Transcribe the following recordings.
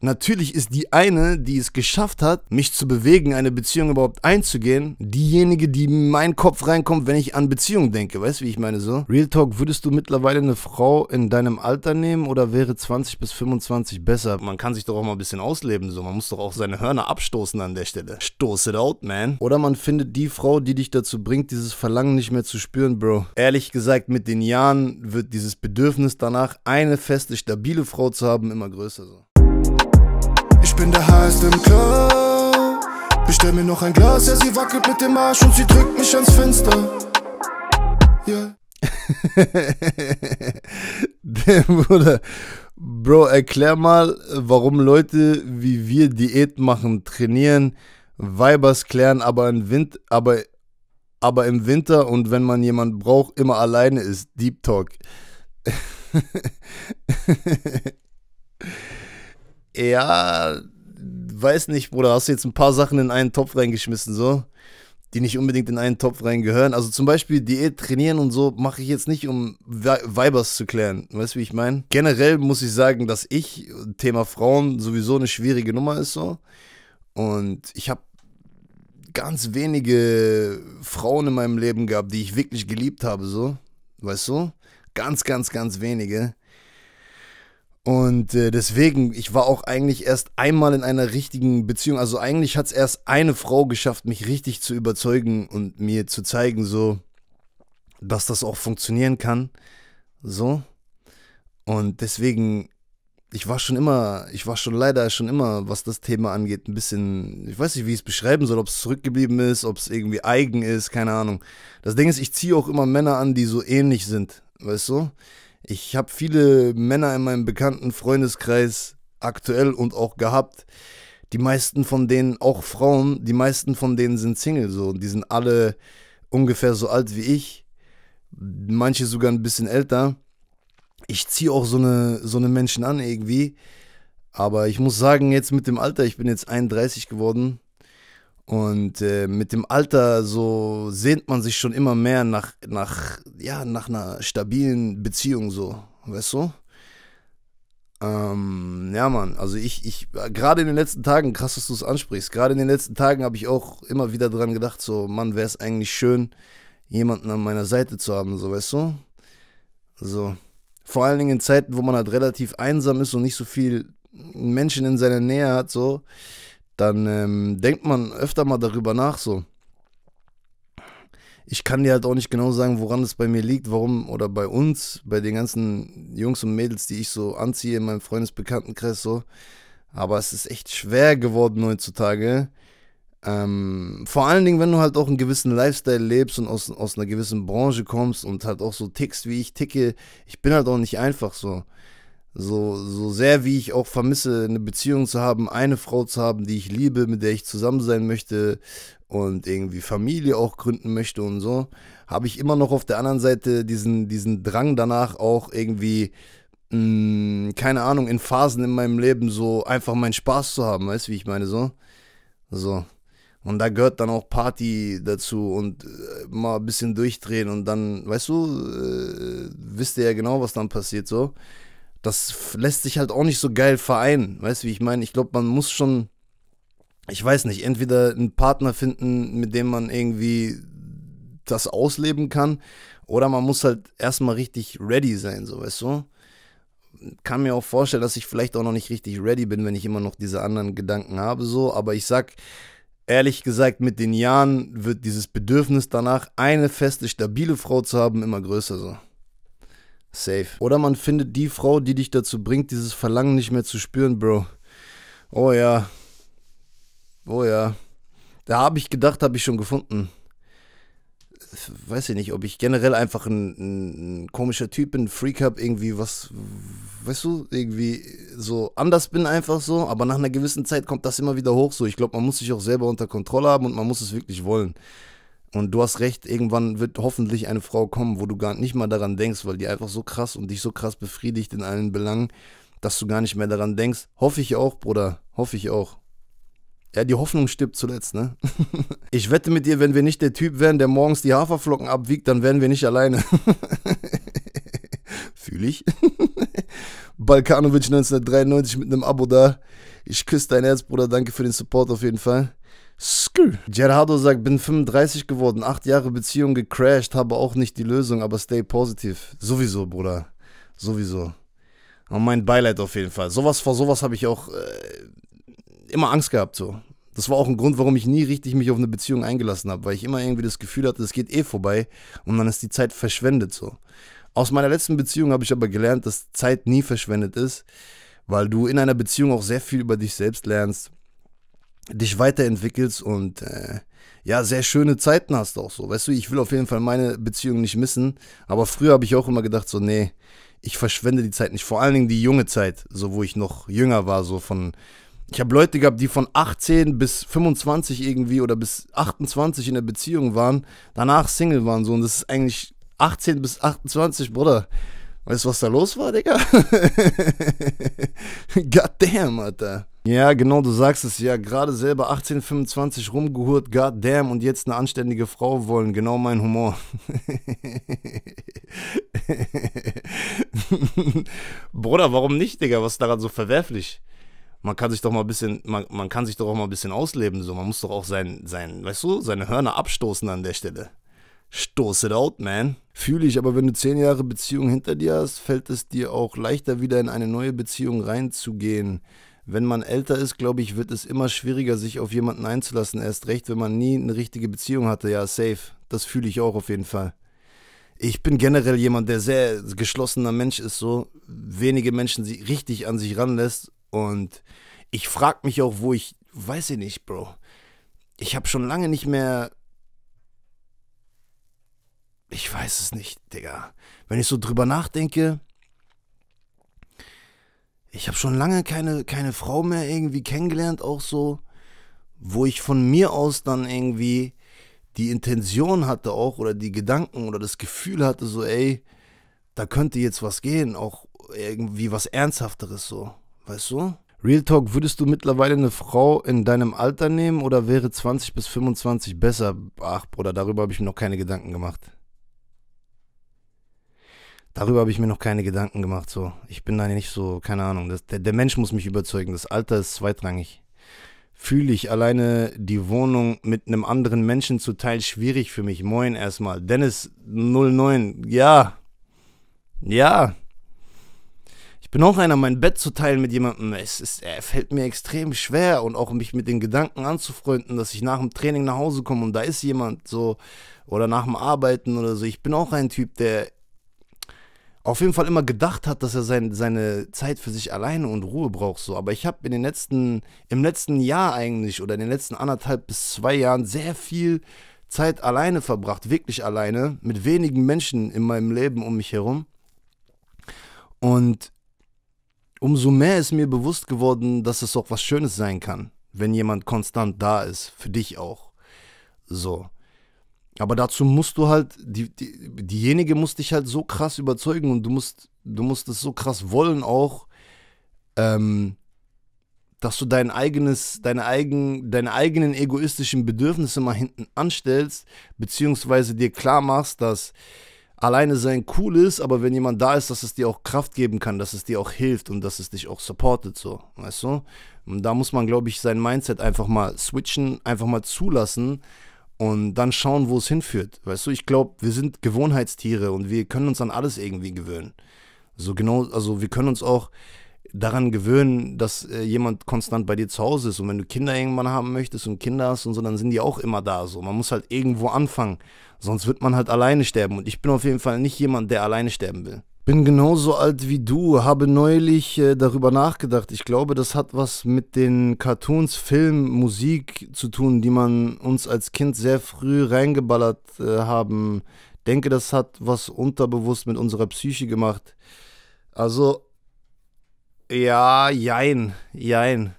Natürlich ist die eine, die es geschafft hat, mich zu bewegen, eine Beziehung überhaupt einzugehen, diejenige, die in meinen Kopf reinkommt, wenn ich an Beziehungen denke. Weißt du, wie ich meine so? Real Talk, würdest du mittlerweile eine Frau in deinem Alter nehmen oder wäre 20 bis 25 besser? Man kann sich doch auch mal ein bisschen ausleben so. Man muss doch auch seine Hörner abstoßen an der Stelle. Stoß it out, man. Oder man findet die Frau, die dich dazu bringt, dieses Verlangen nicht mehr zu spüren, Bro. Ehrlich gesagt, mit den Jahren wird dieses Bedürfnis danach, eine feste, stabile Frau zu haben, immer größer so bin der Highest im Club. Bestell mir noch ein Glas, ja, sie wackelt mit dem Arsch und sie drückt mich ans Fenster. Yeah. der Bruder. Bro, erklär mal, warum Leute wie wir Diät machen, trainieren, Weibers klären, aber im, Wind, aber, aber im Winter und wenn man jemanden braucht, immer alleine ist. Deep Talk. ja, weiß nicht, Bruder, hast du jetzt ein paar Sachen in einen Topf reingeschmissen, so, die nicht unbedingt in einen Topf reingehören. Also zum Beispiel Diät, Trainieren und so mache ich jetzt nicht, um Vi Vibers zu klären. Weißt du, wie ich meine? Generell muss ich sagen, dass ich, Thema Frauen, sowieso eine schwierige Nummer ist, so. Und ich habe ganz wenige Frauen in meinem Leben gehabt, die ich wirklich geliebt habe, so. Weißt du? Ganz, ganz, ganz wenige. Und äh, deswegen, ich war auch eigentlich erst einmal in einer richtigen Beziehung. Also eigentlich hat es erst eine Frau geschafft, mich richtig zu überzeugen und mir zu zeigen, so, dass das auch funktionieren kann. So. Und deswegen, ich war schon immer, ich war schon leider schon immer, was das Thema angeht, ein bisschen, ich weiß nicht, wie ich es beschreiben soll, ob es zurückgeblieben ist, ob es irgendwie eigen ist, keine Ahnung. Das Ding ist, ich ziehe auch immer Männer an, die so ähnlich sind, weißt du? Ich habe viele Männer in meinem bekannten Freundeskreis aktuell und auch gehabt. Die meisten von denen, auch Frauen, die meisten von denen sind Single so. Die sind alle ungefähr so alt wie ich. Manche sogar ein bisschen älter. Ich ziehe auch so eine, so eine Menschen an irgendwie. Aber ich muss sagen, jetzt mit dem Alter, ich bin jetzt 31 geworden, und äh, mit dem Alter so sehnt man sich schon immer mehr nach, nach, ja, nach einer stabilen Beziehung, so, weißt du? Ähm, ja, Mann, also ich, ich, gerade in den letzten Tagen, krass, dass du es ansprichst, gerade in den letzten Tagen habe ich auch immer wieder dran gedacht, so, Mann, wäre es eigentlich schön, jemanden an meiner Seite zu haben, so, weißt du? So. Vor allen Dingen in Zeiten, wo man halt relativ einsam ist und nicht so viel Menschen in seiner Nähe hat, so dann ähm, denkt man öfter mal darüber nach so. Ich kann dir halt auch nicht genau sagen, woran es bei mir liegt, warum oder bei uns, bei den ganzen Jungs und Mädels, die ich so anziehe in meinem Freundesbekanntenkreis so. Aber es ist echt schwer geworden heutzutage. Ähm, vor allen Dingen, wenn du halt auch einen gewissen Lifestyle lebst und aus, aus einer gewissen Branche kommst und halt auch so tickst, wie ich ticke. Ich bin halt auch nicht einfach so. So, so sehr wie ich auch vermisse, eine Beziehung zu haben, eine Frau zu haben, die ich liebe, mit der ich zusammen sein möchte und irgendwie Familie auch gründen möchte und so, habe ich immer noch auf der anderen Seite diesen, diesen Drang danach auch irgendwie mh, mm, keine Ahnung, in Phasen in meinem Leben so einfach meinen Spaß zu haben, weißt du, wie ich meine, so. So. Und da gehört dann auch Party dazu und äh, mal ein bisschen durchdrehen und dann, weißt du, äh, wisst ihr ja genau, was dann passiert, so das lässt sich halt auch nicht so geil vereinen. Weißt du, wie ich meine? Ich glaube, man muss schon, ich weiß nicht, entweder einen Partner finden, mit dem man irgendwie das ausleben kann, oder man muss halt erstmal richtig ready sein, so weißt du? Kann mir auch vorstellen, dass ich vielleicht auch noch nicht richtig ready bin, wenn ich immer noch diese anderen Gedanken habe, so, aber ich sag, ehrlich gesagt, mit den Jahren wird dieses Bedürfnis danach, eine feste, stabile Frau zu haben, immer größer, so. Safe. Oder man findet die Frau, die dich dazu bringt, dieses Verlangen nicht mehr zu spüren, Bro. Oh ja. Oh ja. Da habe ich gedacht, habe ich schon gefunden. Weiß ich nicht, ob ich generell einfach ein, ein komischer Typ bin, Freak hab, irgendwie was, weißt du, irgendwie so anders bin einfach so, aber nach einer gewissen Zeit kommt das immer wieder hoch so. Ich glaube, man muss sich auch selber unter Kontrolle haben und man muss es wirklich wollen. Und du hast recht, irgendwann wird hoffentlich eine Frau kommen, wo du gar nicht mal daran denkst, weil die einfach so krass und dich so krass befriedigt in allen Belangen, dass du gar nicht mehr daran denkst. Hoffe ich auch, Bruder. Hoffe ich auch. Ja, die Hoffnung stirbt zuletzt, ne? Ich wette mit dir, wenn wir nicht der Typ wären, der morgens die Haferflocken abwiegt, dann wären wir nicht alleine. Fühl ich. Balkanovic 1993 mit einem Abo da. Ich küsse dein Herz, Bruder. Danke für den Support auf jeden Fall. Skü. Gerardo sagt, bin 35 geworden, 8 Jahre Beziehung gecrashed, habe auch nicht die Lösung, aber stay positive. Sowieso, Bruder. Sowieso. Und mein Beileid auf jeden Fall. Sowas vor sowas habe ich auch äh, immer Angst gehabt so. Das war auch ein Grund, warum ich nie richtig mich auf eine Beziehung eingelassen habe, weil ich immer irgendwie das Gefühl hatte, es geht eh vorbei und dann ist die Zeit verschwendet so. Aus meiner letzten Beziehung habe ich aber gelernt, dass Zeit nie verschwendet ist, weil du in einer Beziehung auch sehr viel über dich selbst lernst, dich weiterentwickelst und äh, ja, sehr schöne Zeiten hast auch so. Weißt du, ich will auf jeden Fall meine Beziehung nicht missen, aber früher habe ich auch immer gedacht, so, nee, ich verschwende die Zeit nicht. Vor allen Dingen die junge Zeit, so wo ich noch jünger war, so von. Ich habe Leute gehabt, die von 18 bis 25 irgendwie oder bis 28 in der Beziehung waren, danach Single waren so und das ist eigentlich 18 bis 28, Bruder. Weißt du, was da los war, Digga? Goddamn, Alter. Ja, genau, du sagst es ja. Gerade selber 18, 25 rumgehurt, goddamn, und jetzt eine anständige Frau wollen. Genau mein Humor. Bruder, warum nicht, Digga? Was ist daran so verwerflich? Man kann sich doch mal ein bisschen, man, man kann sich doch auch mal ein bisschen ausleben. So. Man muss doch auch sein, sein, weißt du, seine Hörner abstoßen an der Stelle. Stoß it out, man. Fühle ich, aber wenn du zehn Jahre Beziehung hinter dir hast, fällt es dir auch leichter, wieder in eine neue Beziehung reinzugehen wenn man älter ist, glaube ich, wird es immer schwieriger, sich auf jemanden einzulassen. Erst recht, wenn man nie eine richtige Beziehung hatte. Ja, safe. Das fühle ich auch auf jeden Fall. Ich bin generell jemand, der sehr geschlossener Mensch ist, so wenige Menschen sich richtig an sich ranlässt. Und ich frage mich auch, wo ich, weiß ich nicht, Bro. Ich habe schon lange nicht mehr ich weiß es nicht, Digga. Wenn ich so drüber nachdenke, ich habe schon lange keine, keine Frau mehr irgendwie kennengelernt, auch so, wo ich von mir aus dann irgendwie die Intention hatte auch oder die Gedanken oder das Gefühl hatte, so, ey, da könnte jetzt was gehen, auch irgendwie was Ernsthafteres so, weißt du? Real Talk, würdest du mittlerweile eine Frau in deinem Alter nehmen oder wäre 20 bis 25 besser? Ach, Bruder, darüber habe ich mir noch keine Gedanken gemacht. Darüber habe ich mir noch keine Gedanken gemacht. So, ich bin da nicht so, keine Ahnung. Das, der, der Mensch muss mich überzeugen. Das Alter ist zweitrangig. Fühle ich alleine die Wohnung mit einem anderen Menschen zuteil schwierig für mich. Moin erstmal. Dennis 09. Ja. Ja. Ich bin auch einer, mein Bett zu teilen mit jemandem. Es ist, er fällt mir extrem schwer und auch mich mit den Gedanken anzufreunden, dass ich nach dem Training nach Hause komme und da ist jemand so oder nach dem Arbeiten oder so. Ich bin auch ein Typ, der auf jeden Fall immer gedacht hat, dass er sein, seine Zeit für sich alleine und Ruhe braucht. So. Aber ich habe in den letzten, im letzten Jahr eigentlich oder in den letzten anderthalb bis zwei Jahren sehr viel Zeit alleine verbracht, wirklich alleine, mit wenigen Menschen in meinem Leben um mich herum. Und umso mehr ist mir bewusst geworden, dass es auch was Schönes sein kann, wenn jemand konstant da ist, für dich auch. So. Aber dazu musst du halt, die, die, diejenige muss dich halt so krass überzeugen und du musst, du musst es so krass wollen auch, ähm, dass du dein eigenes, deine, eigen, deine eigenen egoistischen Bedürfnisse mal hinten anstellst, beziehungsweise dir klar machst, dass alleine sein cool ist, aber wenn jemand da ist, dass es dir auch Kraft geben kann, dass es dir auch hilft und dass es dich auch supportet, so, weißt du? Und da muss man, glaube ich, sein Mindset einfach mal switchen, einfach mal zulassen und dann schauen, wo es hinführt. Weißt du, ich glaube, wir sind Gewohnheitstiere und wir können uns an alles irgendwie gewöhnen. So genau, also wir können uns auch daran gewöhnen, dass äh, jemand konstant bei dir zu Hause ist. Und wenn du Kinder irgendwann haben möchtest und Kinder hast und so, dann sind die auch immer da. So, man muss halt irgendwo anfangen. Sonst wird man halt alleine sterben. Und ich bin auf jeden Fall nicht jemand, der alleine sterben will bin genauso alt wie du, habe neulich äh, darüber nachgedacht. Ich glaube, das hat was mit den Cartoons, Film, Musik zu tun, die man uns als Kind sehr früh reingeballert äh, haben. Denke, das hat was unterbewusst mit unserer Psyche gemacht. Also, ja, jein, jein.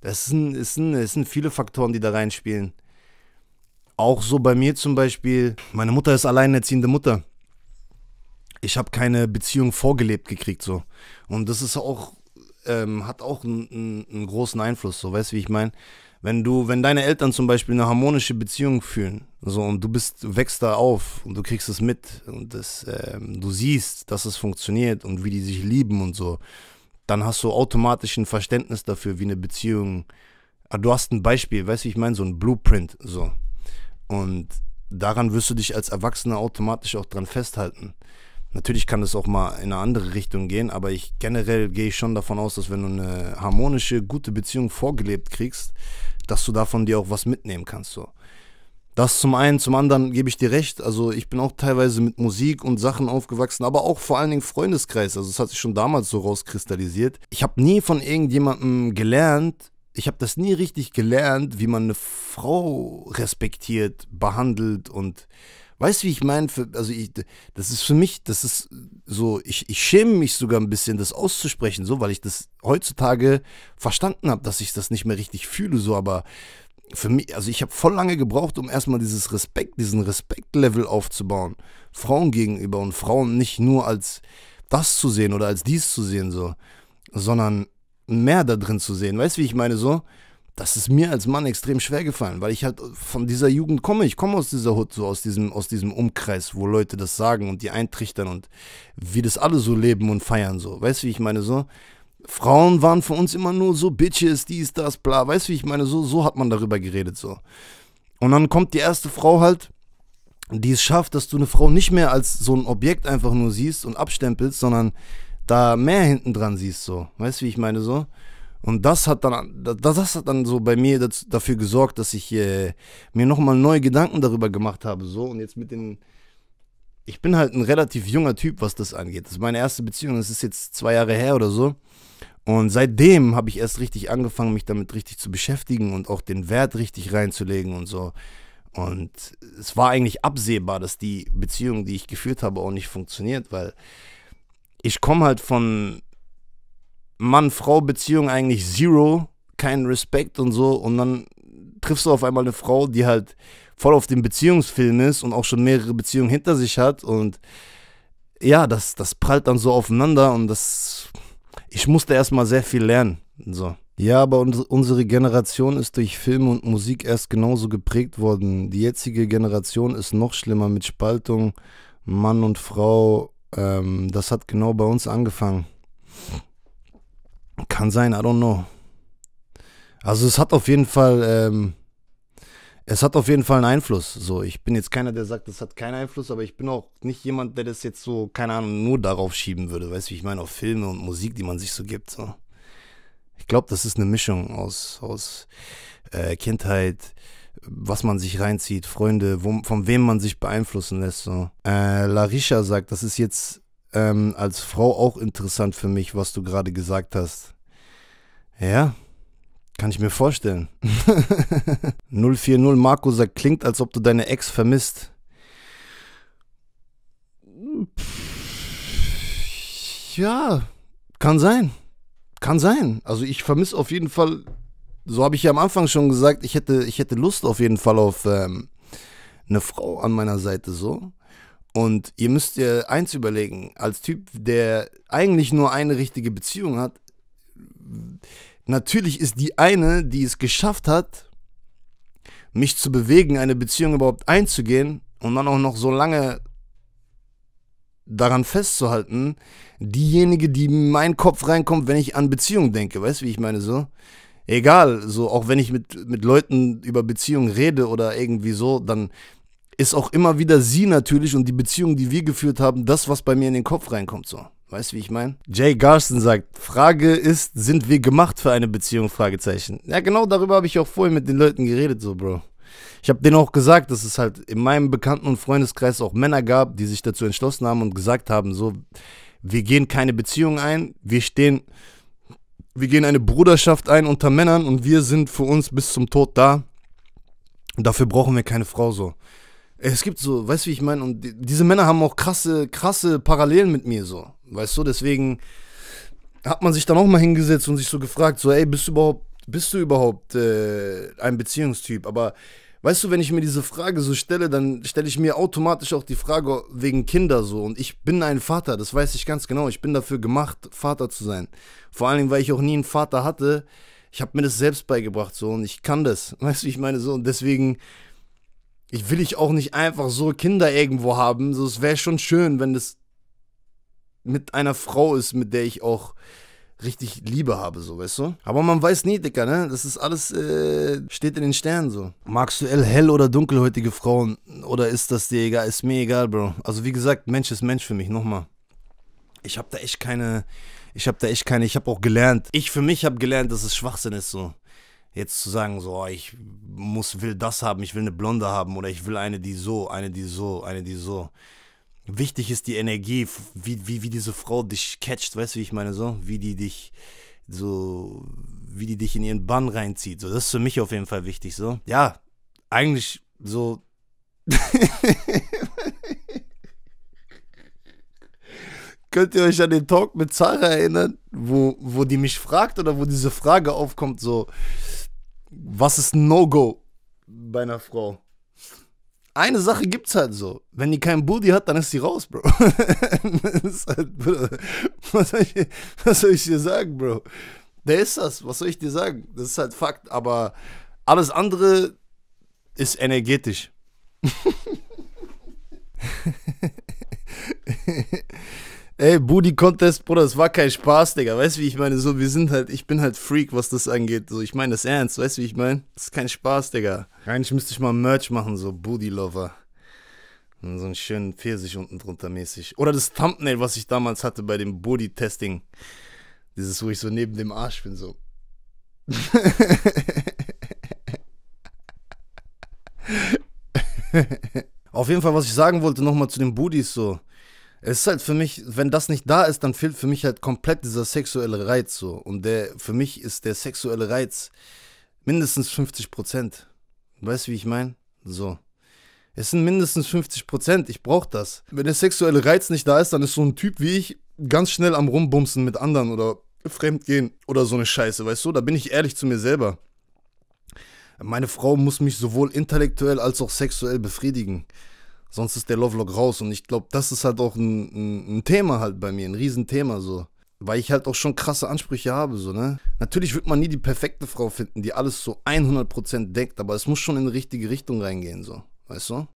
Das sind, ist ein, ist ein viele Faktoren, die da reinspielen. Auch so bei mir zum Beispiel. Meine Mutter ist alleinerziehende Mutter ich habe keine Beziehung vorgelebt gekriegt so. Und das ist auch, ähm, hat auch einen, einen großen Einfluss, so weißt du, wie ich meine? Wenn du, wenn deine Eltern zum Beispiel eine harmonische Beziehung fühlen, so und du bist, wächst da auf und du kriegst es mit und das, ähm, du siehst, dass es funktioniert und wie die sich lieben und so, dann hast du automatisch ein Verständnis dafür, wie eine Beziehung. Ah, du hast ein Beispiel, weißt du, wie ich meine, so ein Blueprint, so. Und daran wirst du dich als Erwachsener automatisch auch dran festhalten. Natürlich kann es auch mal in eine andere Richtung gehen, aber ich generell gehe ich schon davon aus, dass wenn du eine harmonische, gute Beziehung vorgelebt kriegst, dass du davon dir auch was mitnehmen kannst. So. Das zum einen, zum anderen gebe ich dir recht. Also ich bin auch teilweise mit Musik und Sachen aufgewachsen, aber auch vor allen Dingen Freundeskreis. Also es hat sich schon damals so rauskristallisiert. Ich habe nie von irgendjemandem gelernt, ich habe das nie richtig gelernt, wie man eine Frau respektiert, behandelt und Weißt du, wie ich meine? Also ich, das ist für mich, das ist so, ich, ich schäme mich sogar ein bisschen, das auszusprechen, so, weil ich das heutzutage verstanden habe, dass ich das nicht mehr richtig fühle, so, aber für mich, also ich habe voll lange gebraucht, um erstmal dieses Respekt, diesen Respektlevel aufzubauen. Frauen gegenüber und Frauen nicht nur als das zu sehen oder als dies zu sehen, so, sondern mehr da drin zu sehen. Weißt du, wie ich meine, so? das ist mir als Mann extrem schwer gefallen, weil ich halt von dieser Jugend komme. Ich komme aus dieser Hut, so aus diesem, aus diesem Umkreis, wo Leute das sagen und die eintrichtern und wie das alle so leben und feiern so. Weißt du, wie ich meine so? Frauen waren für uns immer nur so Bitches, dies, das, bla. Weißt du, wie ich meine so? So hat man darüber geredet so. Und dann kommt die erste Frau halt, die es schafft, dass du eine Frau nicht mehr als so ein Objekt einfach nur siehst und abstempelst, sondern da mehr hinten dran siehst so. Weißt du, wie ich meine so? Und das hat dann, das hat dann so bei mir das, dafür gesorgt, dass ich äh, mir nochmal neue Gedanken darüber gemacht habe. So, und jetzt mit den. Ich bin halt ein relativ junger Typ, was das angeht. Das ist meine erste Beziehung, das ist jetzt zwei Jahre her oder so. Und seitdem habe ich erst richtig angefangen, mich damit richtig zu beschäftigen und auch den Wert richtig reinzulegen und so. Und es war eigentlich absehbar, dass die Beziehung, die ich geführt habe, auch nicht funktioniert, weil ich komme halt von Mann-Frau-Beziehung eigentlich zero, keinen Respekt und so. Und dann triffst du auf einmal eine Frau, die halt voll auf dem Beziehungsfilm ist und auch schon mehrere Beziehungen hinter sich hat. Und ja, das, das prallt dann so aufeinander und das. Ich musste erstmal sehr viel lernen. So. Ja, aber unsere Generation ist durch Film und Musik erst genauso geprägt worden. Die jetzige Generation ist noch schlimmer mit Spaltung, Mann und Frau. Ähm, das hat genau bei uns angefangen. Kann sein, I don't know. Also es hat auf jeden Fall, ähm, es hat auf jeden Fall einen Einfluss. So, ich bin jetzt keiner, der sagt, das hat keinen Einfluss, aber ich bin auch nicht jemand, der das jetzt so, keine Ahnung, nur darauf schieben würde. Weißt du, wie ich meine, auf Filme und Musik, die man sich so gibt. So. Ich glaube, das ist eine Mischung aus, aus äh, Kindheit, was man sich reinzieht, Freunde, wo, von wem man sich beeinflussen lässt. So. Äh, Larisha sagt, das ist jetzt ähm, als Frau auch interessant für mich, was du gerade gesagt hast. Ja, kann ich mir vorstellen. 040 Marco sagt, klingt, als ob du deine Ex vermisst. Ja, kann sein. Kann sein. Also ich vermisse auf jeden Fall, so habe ich ja am Anfang schon gesagt, ich hätte, ich hätte Lust auf jeden Fall auf ähm, eine Frau an meiner Seite so. Und ihr müsst ihr eins überlegen, als Typ, der eigentlich nur eine richtige Beziehung hat, natürlich ist die eine, die es geschafft hat, mich zu bewegen, eine Beziehung überhaupt einzugehen und dann auch noch so lange daran festzuhalten, diejenige, die in meinen Kopf reinkommt, wenn ich an Beziehungen denke, weißt du, wie ich meine so? Egal, so auch wenn ich mit, mit Leuten über Beziehungen rede oder irgendwie so, dann ist auch immer wieder sie natürlich und die Beziehung, die wir geführt haben, das, was bei mir in den Kopf reinkommt so. Weißt du, wie ich meine? Jay Garson sagt, Frage ist, sind wir gemacht für eine Beziehung? Fragezeichen. Ja, genau darüber habe ich auch vorhin mit den Leuten geredet, so, Bro. Ich habe denen auch gesagt, dass es halt in meinem Bekannten- und Freundeskreis auch Männer gab, die sich dazu entschlossen haben und gesagt haben, so, wir gehen keine Beziehung ein, wir stehen, wir gehen eine Bruderschaft ein unter Männern und wir sind für uns bis zum Tod da. dafür brauchen wir keine Frau so. Es gibt so, weißt du, wie ich meine? Und die, diese Männer haben auch krasse, krasse Parallelen mit mir so. Weißt du, deswegen hat man sich dann auch mal hingesetzt und sich so gefragt, so, ey, bist du überhaupt, bist du überhaupt äh, ein Beziehungstyp? Aber weißt du, wenn ich mir diese Frage so stelle, dann stelle ich mir automatisch auch die Frage wegen Kinder so. Und ich bin ein Vater, das weiß ich ganz genau. Ich bin dafür gemacht, Vater zu sein. Vor allen Dingen, weil ich auch nie einen Vater hatte. Ich habe mir das selbst beigebracht so und ich kann das. Weißt du, ich meine so und deswegen ich will ich auch nicht einfach so Kinder irgendwo haben. So, es wäre schon schön, wenn das mit einer Frau ist, mit der ich auch richtig Liebe habe, so, weißt du? Aber man weiß nie, Dicker, ne? Das ist alles, äh, steht in den Sternen so. Magst du hell- oder dunkelhäutige Frauen? Oder ist das dir egal? Ist mir egal, Bro. Also wie gesagt, Mensch ist Mensch für mich, nochmal. Ich hab da echt keine, ich hab da echt keine, ich hab auch gelernt. Ich für mich hab gelernt, dass es Schwachsinn ist, so. Jetzt zu sagen, so, oh, ich muss, will das haben, ich will eine Blonde haben oder ich will eine, die so, eine, die so, eine, die so. Eine, die so wichtig ist die Energie, wie, wie, wie diese Frau dich catcht, weißt du, wie ich meine, so, wie die dich so, wie die dich in ihren Bann reinzieht, so, das ist für mich auf jeden Fall wichtig, so. Ja, eigentlich so. Könnt ihr euch an den Talk mit Zara erinnern, wo, wo die mich fragt oder wo diese Frage aufkommt, so, was ist No-Go bei einer Frau? eine Sache gibt's halt so. Wenn die keinen Booty hat, dann ist sie raus, Bro. halt, Bro. Was, soll ich, was soll ich dir sagen, Bro? Der ist das. Was soll ich dir sagen? Das ist halt Fakt. Aber alles andere ist energetisch. Ey, Booty Contest, Bruder, das war kein Spaß, Digga. Weißt du, wie ich meine? So, wir sind halt, ich bin halt Freak, was das angeht. So, ich meine das ernst, weißt du, wie ich meine? Das ist kein Spaß, Digga. Eigentlich müsste ich mal Merch machen, so Booty Lover. Und so einen schönen Pfirsich unten drunter mäßig. Oder das Thumbnail, was ich damals hatte bei dem Booty Testing. Dieses, wo ich so neben dem Arsch bin, so. Auf jeden Fall, was ich sagen wollte, nochmal zu den Booties so. Es ist halt für mich, wenn das nicht da ist, dann fehlt für mich halt komplett dieser sexuelle Reiz so. Und der, für mich ist der sexuelle Reiz mindestens 50 Prozent. Weißt du, wie ich meine? So. Es sind mindestens 50 Prozent. Ich brauche das. Wenn der sexuelle Reiz nicht da ist, dann ist so ein Typ wie ich ganz schnell am Rumbumsen mit anderen oder Fremdgehen oder so eine Scheiße, weißt du? Da bin ich ehrlich zu mir selber. Meine Frau muss mich sowohl intellektuell als auch sexuell befriedigen. Sonst ist der Lovelock raus. Und ich glaube, das ist halt auch ein, ein, ein Thema halt bei mir, ein Riesenthema so. Weil ich halt auch schon krasse Ansprüche habe, so, ne? Natürlich wird man nie die perfekte Frau finden, die alles so 100% deckt, aber es muss schon in die richtige Richtung reingehen, so. Weißt du?